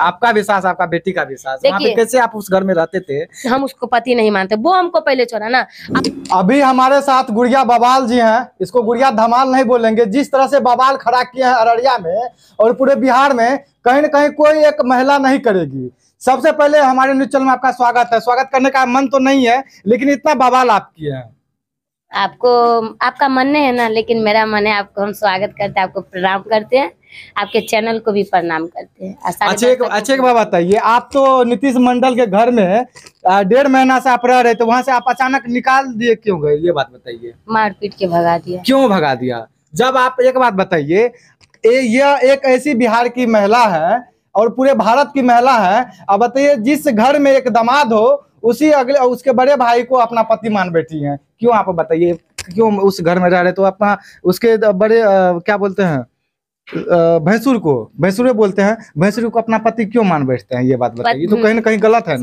आपका विश्वास आपका बेटी का विश्वास कैसे आप उस घर में रहते थे हम उसको पति नहीं मानते वो हमको पहले छोड़ा ना अभी हमारे साथ गुड़िया बबाल जी हैं इसको गुड़िया धमाल नहीं बोलेंगे जिस तरह से बबाल खड़ा किए हैं अररिया में और पूरे बिहार में कहीं ना कहीं कोई एक महिला नहीं करेगी सबसे पहले हमारे न्यूज चैनल में आपका स्वागत है स्वागत करने का मन तो नहीं है लेकिन इतना बवाल आप किए आपको आपका मन नहीं है ना लेकिन मेरा मन है आपको हम स्वागत करते हैं आपको प्रणाम करते हैं आपके चैनल को भी प्रणाम करते हैं अच्छे एक अच्छे एक बात बताइए आप तो नीतीश मंडल के घर में डेढ़ महीना से आप रह रहे तो वहाँ से आप अचानक निकाल दिए क्यों गए ये बात बताइए मारपीट के भगा दिया क्यों भगा दिया जब आप एक बात बताइए यह एक ऐसी बिहार की महिला है और पूरे भारत की महिला है अब बताइए जिस घर में एक दमाद हो उसी अगले उसके बड़े भाई को अपना पति मान बैठी है क्यों आप बताइए क्यों उस घर में रह रहे तो अपना उसके बड़े आ, क्या बोलते हैं भैंसुर को भैंसुर बोलते हैं भैंसुर को अपना पति क्यों मान बैठते हैं ये बात बताइए तो कहीं ना कहीं गलत है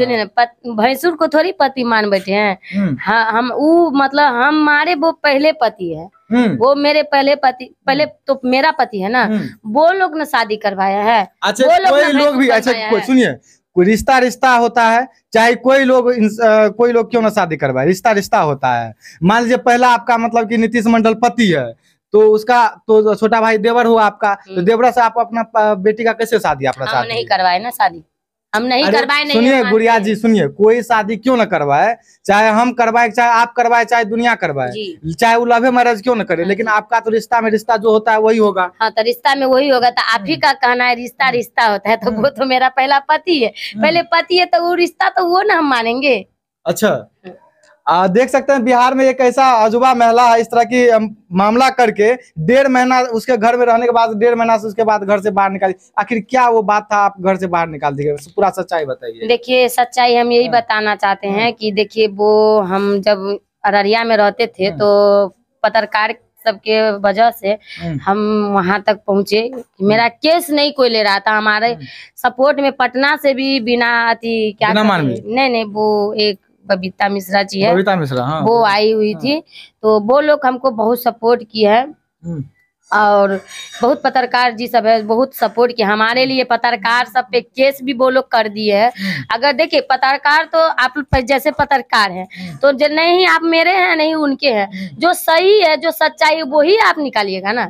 भैंसुर को थोड़ी पति मान बैठे हैं हम्म। हाँ, हम वो मतलब हमारे वो पहले पति है हम्म। वो मेरे पहले पति पहले हम्म। तो मेरा पति है ना वो लोग ने शादी करवाया है अच्छा कोई लोग भी अच्छा सुनिए रिश्ता रिश्ता होता है चाहे कोई लोग कोई लोग क्यों ना शादी करवाए रिश्ता रिश्ता होता है मान लीजिए पहला आपका मतलब कि नीतीश मंडल पति है तो उसका तो छोटा भाई देवर हुआ आपका तो हम्म। देवरा से आप अपना बेटी का कैसे शादी अपना शादी नहीं करवाए ना शादी हम नहीं करवाए नहीं सुनिए गुड़िया जी सुनिए कोई शादी क्यों ना करवाए चाहे हम करवाए चाहे आप करवाए चाहे दुनिया करवाए चाहे वो लवे मैरिज क्यों ना करे हाँ लेकिन आपका तो रिश्ता में रिश्ता जो होता है वही होगा हाँ तो रिश्ता में वही होगा तो आप ही हाँ। का कहना है रिश्ता हाँ। रिश्ता होता है तो वो तो मेरा पहला पति है पहले पति है तो वो रिश्ता तो वो ना हम मानेंगे अच्छा आ, देख सकते हैं बिहार में एक ऐसा अजूबा महिला है इस तरह की मामला करके डेढ़ महीना उसके घर में रहने के बाद डेढ़ महीना से उसके बाद घर से बाहर निकाली आखिर क्या वो बात था आप घर से बाहर निकाल दी पूरा सच्चाई बताइए देखिए सच्चाई हम यही हाँ। बताना चाहते हैं हाँ। कि देखिए वो हम जब अररिया में रहते थे हाँ। तो पत्रकार सबके वजह से हम वहां तक पहुंचे मेरा केस नहीं कोई ले रहा था हमारे सपोर्ट में पटना से भी बिना अति क्या नहीं नहीं वो एक बबीता मिश्रा जी है बबीता मिश्रा हाँ। वो आई हुई हाँ। थी तो वो लोग हमको बहुत सपोर्ट किए हैं हम्म। और बहुत पत्रकार जी सब है बहुत सपोर्ट किया हमारे लिए पत्रकार सब पे केस भी वो लोग कर दिए है हम्म। अगर देखिए पत्रकार तो आप जैसे पत्रकार है हम्म। तो नहीं आप मेरे हैं नहीं उनके हैं हम्म। जो सही है जो सच्चाई है वो ही आप निकालिएगा ना आ?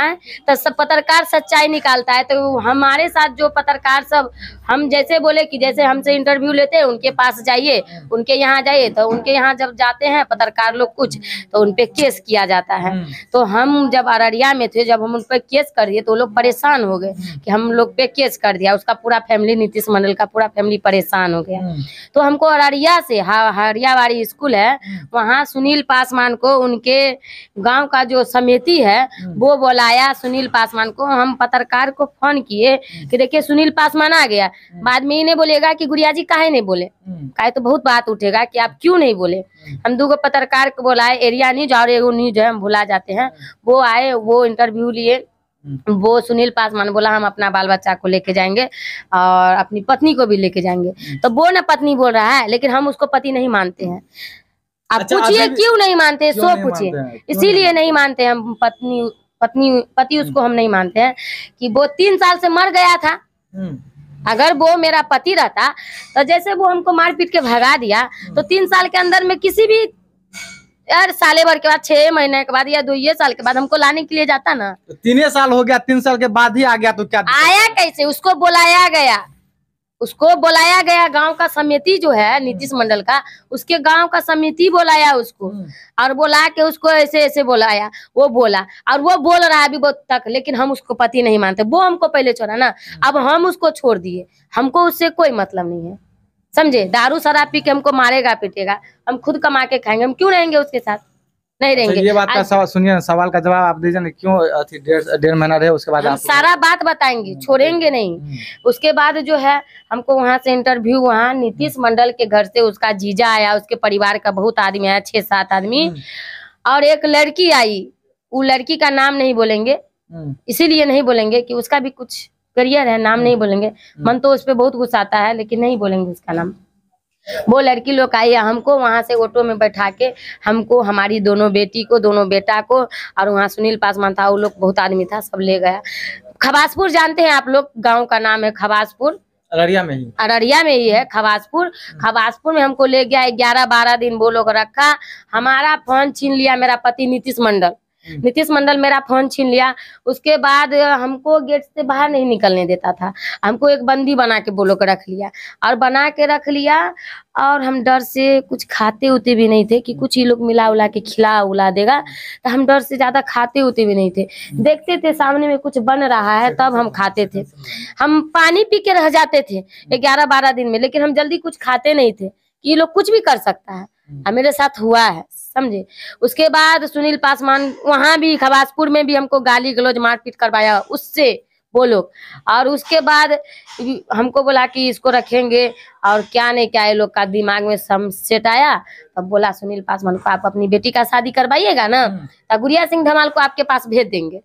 हाँ? तो सब पत्रकार सच्चाई निकालता है तो हमारे साथ जो पत्रकार सब हम जैसे बोले कि जैसे हमसे इंटरव्यू लेते हैं उनके पास जाइए उनके यहाँ जाइए तो उनके यहाँ जब जाते हैं पत्रकार लोग कुछ तो उनपे केस किया जाता है तो हम जब अररिया में थे जब हम उन पर केस कर दिए तो लोग परेशान हो गए हम्म। कि हम लोग पे केस कर दिया उसका पूरा फैमिली नीतीश मंडल का पूरा फैमिली परेशान हो गया हम्म। तो हमको अररिया से हरियावाड़ी स्कूल है हम्म। वहाँ सुनील पासवान को उनके गाँव का जो समिति है वो बुलाया सुनील पासवान को हम पत्रकार को फोन किए कि देखिये सुनील पासवान आ गया बाद में इन्हें बोलेगा कि गुड़िया जी काहे नहीं बोले काहे तो बहुत बात उठेगा कि आप क्यों नहीं बोले हम दो पत्रकार को बोलाए एरिया न्यूज और एगो न्यूज है हम भुला जाते हैं वो आए वो इंटरव्यू लिए हम्म। वो सुनील पासवान बोला हम अपना बाल बच्चा को लेके जाएंगे और अपनी पत्नी को भी लेके जाएंगे हम्म। तो वो ना पत्नी बोल रहा है लेकिन हम उसको पति नहीं मानते हैं आप अच्छा, पूछिए क्यों नहीं मानते सो पूछिए इसीलिए नहीं मानते हम पत्नी पत्नी पति हम्म। उसको हम नहीं मानते हैं कि वो तीन साल से मर गया था अगर वो मेरा पति रहता तो जैसे वो हमको मारपीट के भगा दिया तो तीन साल के अंदर में किसी भी यार साले भर के बाद छह महीने के बाद या दो साल के बाद हमको लाने के लिए जाता ना तो तीन साल हो गया तीन साल के बाद ही आ गया तो क्या आया कैसे उसको बुलाया गया उसको बुलाया गया गांव का समिति जो है नीतीश हम्म। मंडल का उसके गांव का समिति बुलाया उसको हम्म। और बोला के उसको ऐसे ऐसे बुलाया वो बोला और वो बोल रहा है अभी बहुत तक लेकिन हम उसको पति नहीं मानते वो हमको पहले छोड़ा ना हम्म। अब हम उसको छोड़ दिए हमको उससे कोई मतलब नहीं है समझे दारू शराब पी के हमको मारेगा पीटेगा हम खुद कमा के खाएंगे हम क्यों रहेंगे उसके साथ नहीं अच्छा, रहेंगे ये बात का सवाल सुनिए सवाल का जवाब आप दीजिए क्यों डेढ़ महीना रहे उसके बाद आप सारा बात बताएंगे हम्म, छोड़ेंगे हम्म, नहीं हम्म। उसके बाद जो है हमको वहाँ से इंटरव्यू वहाँ नीतीश मंडल के घर से उसका जीजा आया उसके परिवार का बहुत आदमी आया छह सात आदमी और एक लड़की आई वो लड़की का नाम नहीं बोलेंगे इसीलिए नहीं बोलेंगे कि उसका भी कुछ करियर है नाम नहीं हम्म। बोलेंगे हम्म। मन तो उस पर बहुत गुस्सा आता है लेकिन नहीं बोलेंगे उसका नाम वो लड़की लोग आई है हमको वहाँ से ऑटो में बैठा के हमको हमारी दोनों बेटी को दोनों बेटा को और वहाँ सुनील पासवान था वो लोग बहुत आदमी था सब ले गया खबासपुर जानते हैं आप लोग गांव का नाम है खबासपुर अररिया में ही अररिया में ही है खबासपुर हम्म। खबासपुर में हमको ले गया ग्यारह बारह दिन वो लोग रखा हमारा फोन छीन लिया मेरा पति नीतीश मंडल नीतीश मंडल मेरा फोन छीन लिया उसके बाद हमको गेट से बाहर नहीं निकलने देता था हमको एक बंदी बना के बोलो के रख लिया और बना के रख लिया और हम डर से कुछ खाते उते भी नहीं थे कि कुछ ही लोग मिला उला के खिला उला देगा तो हम डर से ज़्यादा खाते उते भी नहीं थे देखते थे सामने में कुछ बन रहा है तब हम खाते थे हम पानी पी के रह जाते थे ग्यारह बारह दिन में लेकिन हम जल्दी कुछ खाते नहीं थे कि ये लोग कुछ भी कर सकता है मेरे साथ हुआ है समझे उसके बाद सुनील पासवान वहां भी खबासपुर में भी हमको गाली गलौज मारपीट करवाया उससे वो लोग और उसके बाद हमको बोला कि इसको रखेंगे और क्या नहीं क्या ये लोग का दिमाग में सम सेट आया तब तो बोला सुनील पासवान को आप अपनी बेटी का शादी करवाइएगा ना हम्म। तो गुड़िया सिंह धमाल को आपके पास भेज देंगे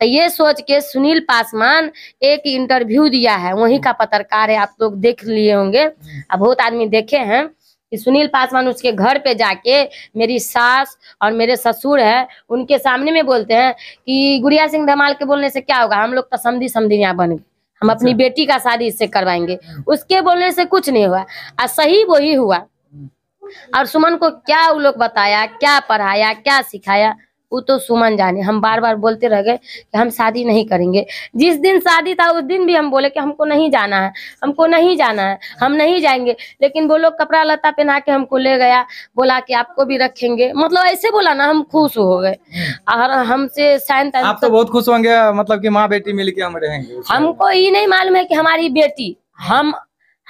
तो ये सोच के सुनील पासवान एक इंटरव्यू दिया है वहीं का पत्रकार है आप लोग देख लिए होंगे हम्म। अब बहुत आदमी देखे हैं कि सुनील पासवान उसके घर पे जाके मेरी सास और मेरे ससुर है उनके सामने में बोलते हैं कि गुड़िया सिंह धमाल के बोलने से क्या होगा हम लोग तो समधी समधी यहाँ बन गए हम अच्छा। अपनी बेटी का शादी इससे करवाएंगे हम्म। उसके बोलने से कुछ नहीं हुआ और सही वही हुआ हम्म। और सुमन को क्या वो लोग बताया क्या पढ़ाया क्या सिखाया वो तो सुमन जाने हम बार बार बोलते रह गए कि हम शादी नहीं करेंगे जिस दिन शादी था उस दिन भी हम बोले कि हमको नहीं जाना है हमको नहीं जाना है हम नहीं जाएंगे लेकिन वो लोग कपड़ा लता पहना के हमको ले गया बोला कि आपको भी रखेंगे मतलब ऐसे बोला ना हम खुश हो गए हम्म। और हमसे साइन आप तो, तो बहुत खुश होंगे मतलब की माँ बेटी मिल के हम रहेंगे हमको ये नहीं मालूम है की हमारी बेटी हम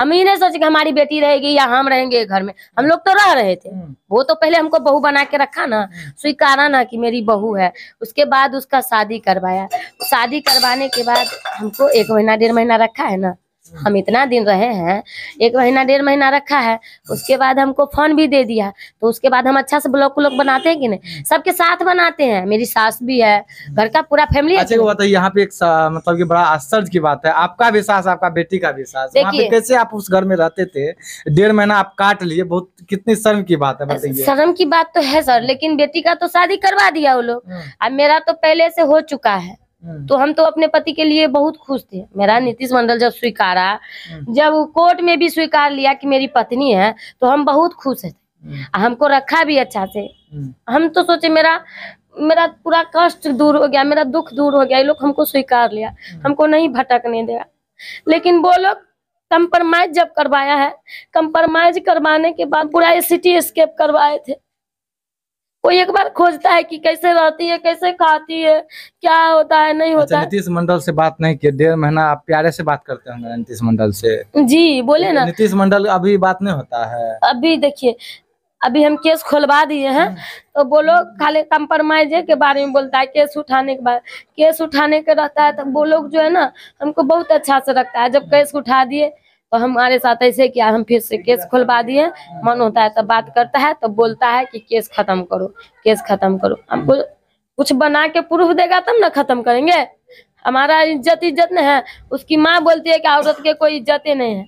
हम ही नहीं सोचे हमारी बेटी रहेगी या हम रहेंगे घर में हम लोग तो रह रहे थे हम्म। वो तो पहले हमको बहू बना के रखा ना हम्म। स्वीकारा ना कि मेरी बहू है उसके बाद उसका शादी करवाया शादी करवाने के बाद हमको एक महीना डेढ़ महीना रखा है ना हम इतना दिन रहे हैं एक महीना डेढ़ महीना रखा है उसके बाद हमको फोन भी दे दिया तो उसके बाद हम अच्छा से ब्लॉक व्लॉक बनाते हैं कि नहीं सबके साथ बनाते हैं मेरी सास भी है घर का पूरा फैमिली अच्छा है यहाँ पे एक मतलब कि बड़ा आश्चर्य की बात है आपका भी सास आपका बेटी का भी सास कैसे आप उस घर में रहते थे डेढ़ महीना आप काट लिए बहुत कितनी शर्म की बात है शर्म की बात तो है सर लेकिन बेटी का तो शादी करवा दिया वो लोग हाँ। अब मेरा तो पहले से हो चुका है हम्म। तो हम तो अपने पति के लिए बहुत खुश थे मेरा हम्म। नीतीश मंडल जब स्वीकारा हम्म। जब कोर्ट में भी स्वीकार लिया कि मेरी पत्नी है तो हम बहुत खुश थे हमको रखा भी अच्छा से हम तो सोचे मेरा मेरा पूरा कष्ट दूर हो गया मेरा दुख दूर हो गया ये लोग हमको स्वीकार लिया हमको नहीं भटकने दिया लेकिन वो लोग कम्प्रोमाइज जब करवाया है कम्प्रोमाइज करवाने के बाद पूरा सिटी स्केप करवाए थे कोई एक बार खोजता है कि कैसे रहती है कैसे खाती है क्या होता है नहीं अच्छा, होता नीतीश मंडल से बात नहीं की डेढ़ महीना आप प्यारे से बात करते होंगे नीतीश मंडल से जी बोले ना नीतीश मंडल अभी बात नहीं होता है अभी देखिए अभी हम केस खोलवा दिए हैं हम्म। तो बोलो खाली कम्प्रोमाइजे के बारे में बोलता है केस उठाने के बाद केस उठाने के रहता है तो वो लोग जो है ना हमको बहुत अच्छा से रखता है जब केस उठा दिए तो हमारे साथ ऐसे कि हम फिर से केस खुलवा दिए मन होता है तब बात करता है तो बोलता है कि केस खत्म करो केस खत्म करो हम कुछ बना के प्रूफ देगा तब ना खत्म करेंगे हमारा इज्जत इज्जत नहीं है उसकी माँ बोलती है कि औरत के कोई इज्जत ही नहीं है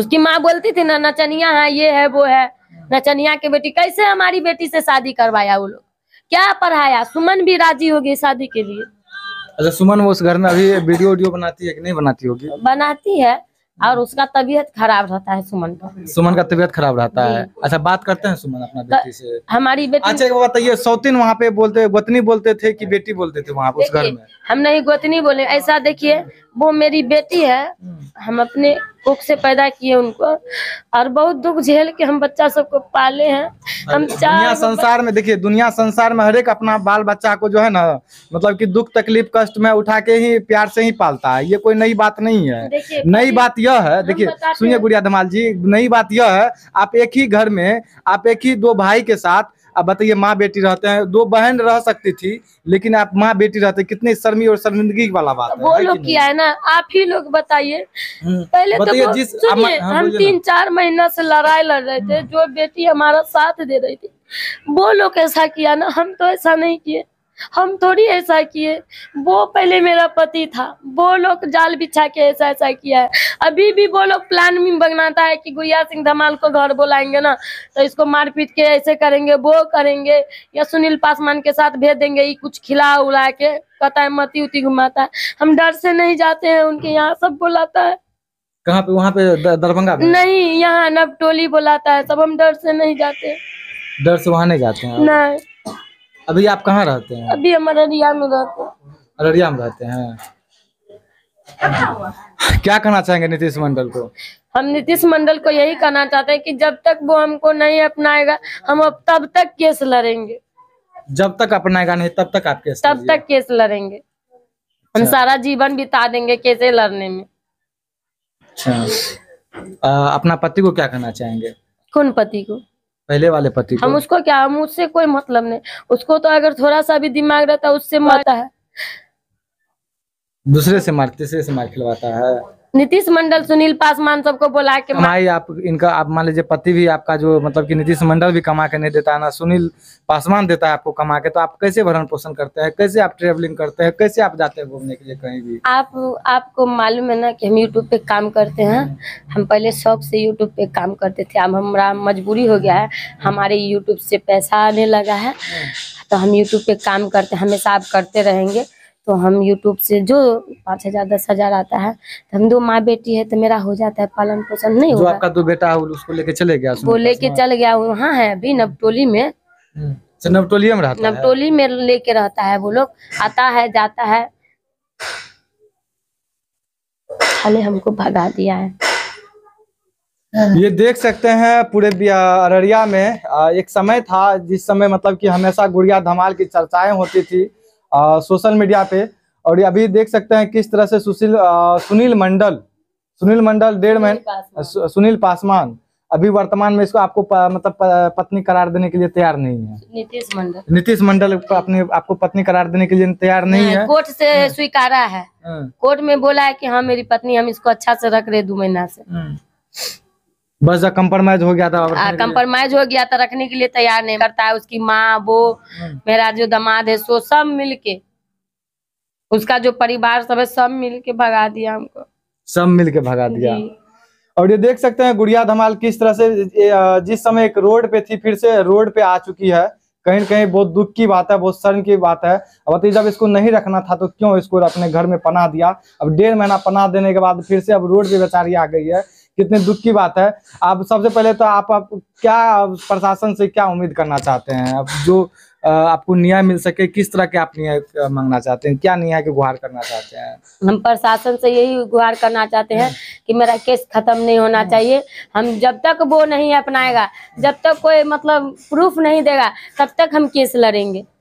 उसकी माँ बोलती थी ना नचनिया है ये है वो है नचनिया की बेटी कैसे हमारी बेटी से शादी करवाया वो लोग क्या पढ़ाया सुमन भी राजी हो गई शादी के लिए अच्छा सुमन वो उस घर में अभी वीडियो वीडियो बनाती है कि नहीं बनाती होगी बनाती है और उसका तबीयत खराब रहता है सुमन का सुमन का तबीयत खराब रहता है अच्छा बात करते हैं सुमन अपना बेटी से हमारी बेटी अच्छा बताइए सौतीन वहाँ पे बोलते गोतनी बोलते थे कि बेटी बोलते थे वहाँ उस घर में हम नहीं गोतनी बोले ऐसा देखिए वो मेरी बेटी है हम्म। हम अपने भूख से पैदा किए उनको और बहुत दुख झेल के हम बच्चा सबको पाले हैं हम दुनिया संसार में देखिए दुनिया संसार में हरेक अपना बाल बच्चा को जो है ना मतलब कि दुख तकलीफ कष्ट में उठा के ही प्यार से ही पालता है ये कोई नई बात नहीं है नई बात यह है देखिए सुनिए गुड़िया धमाल जी नई बात यह है आप एक ही घर में आप एक ही दो भाई के साथ अब बताइए माँ बेटी रहते हैं दो बहन रह सकती थी लेकिन आप माँ बेटी रहते कितने शर्मी और शर्मिंदगी वाला बात वो लोग किया है ना आप ही लोग बताइए हम्म, पहले तो जिस हाँ, हम तीन चार महीना से लड़ाई लड़ रहे थे हम्म। जो बेटी हमारा साथ दे रही थी वो लोग ऐसा किया ना हम तो ऐसा नहीं किए हम थोड़ी ऐसा किए वो पहले मेरा पति था वो लोग जाल बिछा के ऐसा ऐसा किया है अभी भी वो लोग प्लान में बनाता है कि गुड़िया सिंह धमाल को घर बुलाएंगे ना तो इसको मारपीट के ऐसे करेंगे वो करेंगे या सुनील पासवान के साथ भेज देंगे ये कुछ खिला उला के कहता है मती उती घुमाता है हम डर से नहीं जाते हैं उनके यहाँ सब बुलाता है कहाँ पे वहाँ पे दरभंगा नहीं यहाँ नव टोली बुलाता है सब हम डर से नहीं जाते डर से वहाँ नहीं जाते हैं नहीं अभी आप कहाँ रहते हैं अभी हम अररिया में रहते हैं अररिया में रहते हैं क्या कहना चाहेंगे नीतीश मंडल को हम नीतीश मंडल को यही कहना चाहते हैं कि जब तक वो हमको नहीं अपनाएगा हम अब तब तक केस लड़ेंगे जब तक अपनाएगा नहीं तब तक आप केस तब तक केस लड़ेंगे हम अच्छा। सारा जीवन बिता देंगे कैसे लड़ने में अच्छा अपना पति को क्या कहना चाहेंगे कौन पति को पहले वाले पति हम उसको क्या हम उससे कोई मतलब नहीं उसको तो अगर थोड़ा सा भी दिमाग रहता है उससे मारता है दूसरे से मार तीसरे से मार खिलवाता है नीतीश मंडल सुनील पासवान सबको बुला के कमाई आप इनका आप मान लीजिए पति भी आपका जो मतलब कि नीतीश मंडल भी कमा के नहीं देता है ना सुनील पासवान देता है आपको कमा के तो आप कैसे भरण पोषण करते हैं कैसे आप ट्रेवलिंग करते हैं कैसे आप जाते हैं घूमने के लिए कहीं भी आप आपको मालूम है ना कि हम यूट्यूब पे काम करते हैं हम पहले शौक से यूट्यूब पे काम करते थे अब हमारा मजबूरी हो गया है हमारे यूट्यूब से पैसा आने लगा है तो हम यूट्यूब पे काम करते हमेशा आप करते रहेंगे तो हम यूट्यूब से जो पाँच हजार दस हजार आता है तो हम दो माँ बेटी है तो मेरा हो जाता है पालन पोषण नहीं होगा आपका दो बेटा है उसको लेके चले गया वो लेके चल गया वहाँ है अभी नवटोली में हम्म, अच्छा, नवटोली में रहता नवटोली में लेके रहता है वो लोग आता है जाता है खाली हमको भगा दिया है ये देख सकते हैं पूरे अररिया में एक समय था जिस समय मतलब कि हमेशा गुड़िया धमाल की चर्चाएं होती थी सोशल मीडिया पे और अभी देख सकते हैं किस तरह से सुशील सुनील मंडल सुनील मंडल डेढ़ महीने सुनील पासवान अभी वर्तमान में इसको आपको प, मतलब पत्नी करार देने के लिए तैयार नहीं है नीतीश मंडल नीतीश मंडल अपने आपको पत्नी करार देने के लिए तैयार नहीं हाँ, है कोर्ट से हाँ। स्वीकारा है हाँ। कोर्ट में बोला है कि हाँ मेरी पत्नी हम इसको अच्छा से रख रहे दो महीना से बस कम्प्रोमाइज हो गया था कम्प्रोमाइज हो गया था रखने के लिए तैयार नहीं करता है उसकी माँ वो हाँ। मेरा जो दमाद है सो सब मिल के उसका जो परिवार सब है सब मिल के भगा दिया हमको सब मिल के भगा दिया और ये देख सकते हैं गुड़िया धमाल किस तरह से जिस समय एक रोड पे थी फिर से रोड पे आ चुकी है कहीं कहीं बहुत दुख की बात है बहुत शर्म की बात है अब बताइए जब इसको नहीं रखना था तो क्यों इसको अपने घर में पना दिया अब डेढ़ महीना पना देने के बाद फिर से अब रोड पे बेचारी आ गई है कितने दुख की बात है आप सबसे पहले तो आप, आप क्या प्रशासन से क्या उम्मीद करना चाहते हैं आप जो आपको न्याय मिल सके किस तरह के आप न्याय मांगना चाहते हैं क्या न्याय की गुहार करना चाहते हैं हम प्रशासन से यही गुहार करना चाहते हैं कि मेरा केस खत्म नहीं होना चाहिए हम जब तक वो नहीं अपनाएगा जब तक कोई मतलब प्रूफ नहीं देगा तब तक हम केस लड़ेंगे